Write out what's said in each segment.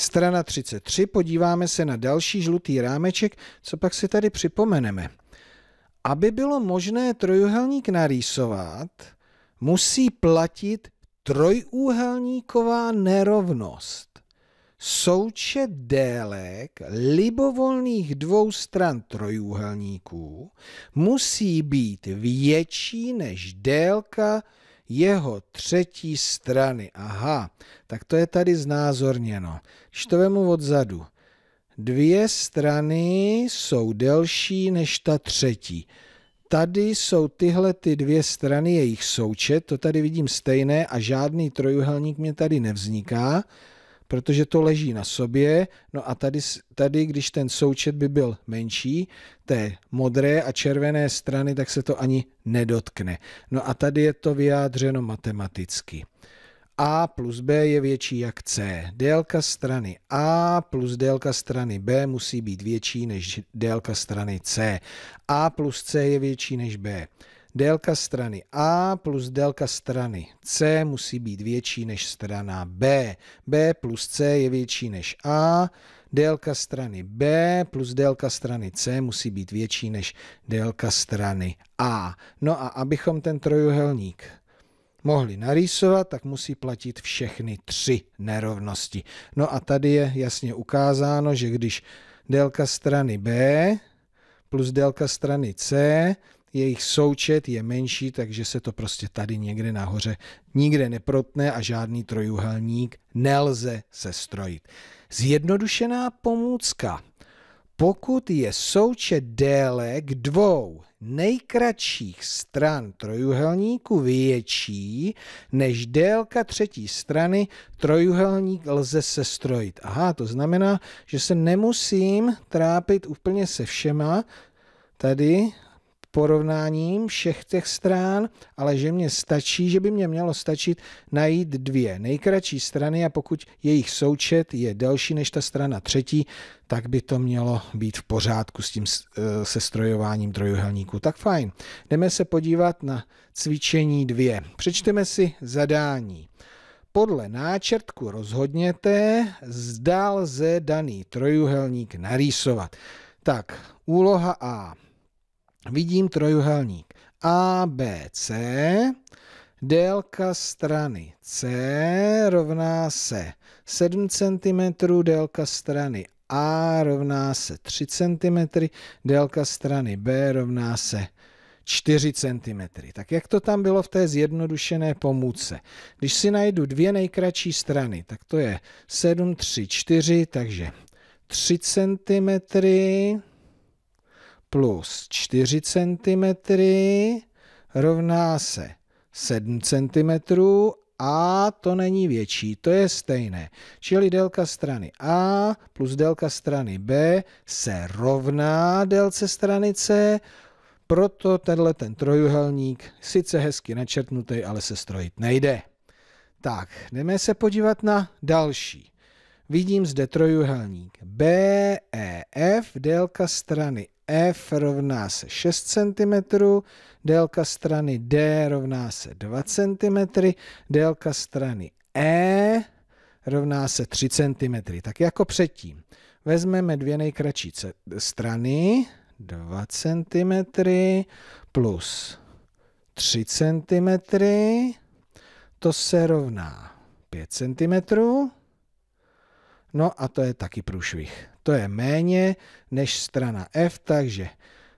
Strana 33, podíváme se na další žlutý rámeček, co pak si tady připomeneme. Aby bylo možné trojuhelník narýsovat, musí platit trojúhelníková nerovnost. Součet délek libovolných dvou stran trojúhelníků musí být větší než délka jeho třetí strany. Aha, tak to je tady znázorněno. Když to vemu odzadu. Dvě strany jsou delší než ta třetí. Tady jsou tyhle ty dvě strany, jejich součet, to tady vidím stejné a žádný trojuhelník mě tady nevzniká protože to leží na sobě. No a tady, tady, když ten součet by byl menší, té modré a červené strany, tak se to ani nedotkne. No a tady je to vyjádřeno matematicky. A plus B je větší jak C. Délka strany A plus délka strany B musí být větší než délka strany C. A plus C je větší než B. Délka strany A plus délka strany C musí být větší než strana B. B plus C je větší než A. Délka strany B plus délka strany C musí být větší než délka strany A. No a abychom ten trojuhelník mohli narýsovat, tak musí platit všechny tři nerovnosti. No a tady je jasně ukázáno, že když délka strany B plus délka strany C jejich součet je menší, takže se to prostě tady někde nahoře nikde neprotne a žádný trojuhelník nelze se strojit. Zjednodušená pomůcka. Pokud je součet délek dvou nejkratších stran trojuhelníku větší než délka třetí strany, trojuhelník lze sestrojit. Aha, to znamená, že se nemusím trápit úplně se všema, tady porovnáním všech těch strán, ale že mě stačí, že by mě mělo stačit najít dvě nejkratší strany a pokud jejich součet je delší než ta strana třetí, tak by to mělo být v pořádku s tím e, sestrojováním trojuhelníku. Tak fajn. Jdeme se podívat na cvičení dvě. Přečteme si zadání. Podle náčrtku rozhodněte, zda lze daný trojuhelník narýsovat. Tak, úloha A vidím trojuhelník ABC, délka strany C rovná se 7 cm, délka strany A rovná se 3 cm, délka strany B rovná se 4 cm. Tak jak to tam bylo v té zjednodušené pomůce? Když si najdu dvě nejkratší strany, tak to je 7, 3, 4, takže 3 cm, plus 4 cm rovná se 7 cm a to není větší, to je stejné. Čili délka strany A plus délka strany B se rovná délce strany C, proto tenhle ten trojuhelník, sice hezky načrtnutý, ale se strojit nejde. Tak, jdeme se podívat na další. Vidím zde trojuhelník BEF, délka strany F rovná se 6 cm, délka strany D rovná se 2 cm, délka strany E rovná se 3 cm. Tak jako předtím. Vezmeme dvě nejkratší strany, 2 cm plus 3 cm, to se rovná 5 cm. No a to je taky průšvih to je méně než strana F, takže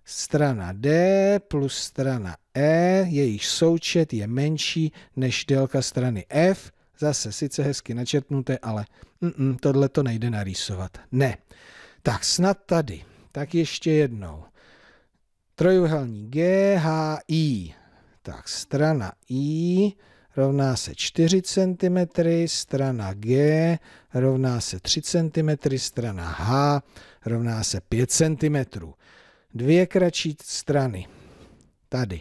strana D plus strana E, jejich součet je menší než délka strany F. Zase sice hezky načetnuté, ale mm, tohle to nejde narýsovat. Ne. Tak snad tady. Tak ještě jednou. Trojuhelní G, H, I. Tak strana I rovná se 4 cm, strana G rovná se 3 cm, strana H rovná se 5 cm. Dvě kratší strany. Tady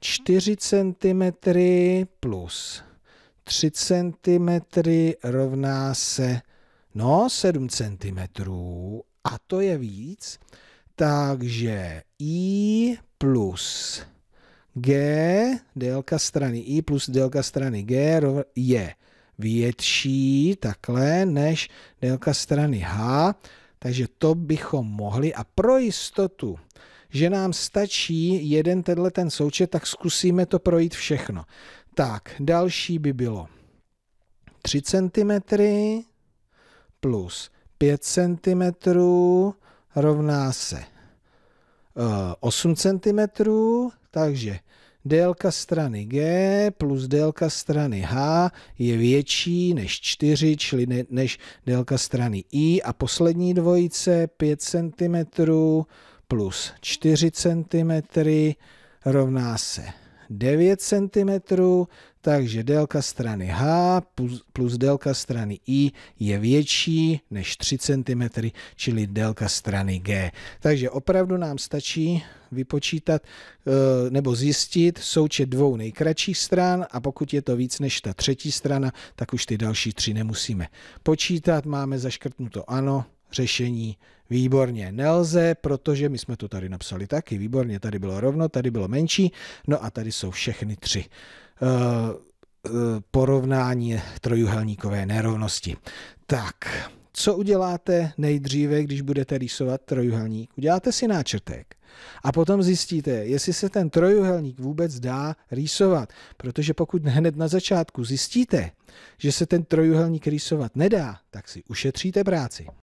4 cm plus 3 cm rovná se no 7 cm a to je víc, takže i plus G, délka strany I plus délka strany G je větší takhle než délka strany H, takže to bychom mohli a pro jistotu, že nám stačí jeden tenhle ten součet, tak zkusíme to projít všechno. Tak, další by bylo 3 cm plus 5 cm rovná se 8 eh, cm takže délka strany G plus délka strany H je větší než 4, čili ne, než délka strany I. A poslední dvojice 5 cm plus 4 cm rovná se 9 cm, takže délka strany H plus, plus délka strany I je větší než 3 cm, čili délka strany G. Takže opravdu nám stačí vypočítat eh, nebo zjistit součet dvou nejkratších stran a pokud je to víc než ta třetí strana, tak už ty další tři nemusíme počítat. Máme zaškrtnuto ano, řešení. Výborně, nelze, protože my jsme to tady napsali taky, výborně, tady bylo rovno, tady bylo menší, no a tady jsou všechny tři. Eh, eh, porovnání trojuhelníkové nerovnosti. Tak, co uděláte nejdříve, když budete rýsovat trojuhelník? Uděláte si náčrtek a potom zjistíte, jestli se ten trojuhelník vůbec dá rýsovat, protože pokud hned na začátku zjistíte, že se ten trojuhelník rýsovat nedá, tak si ušetříte práci.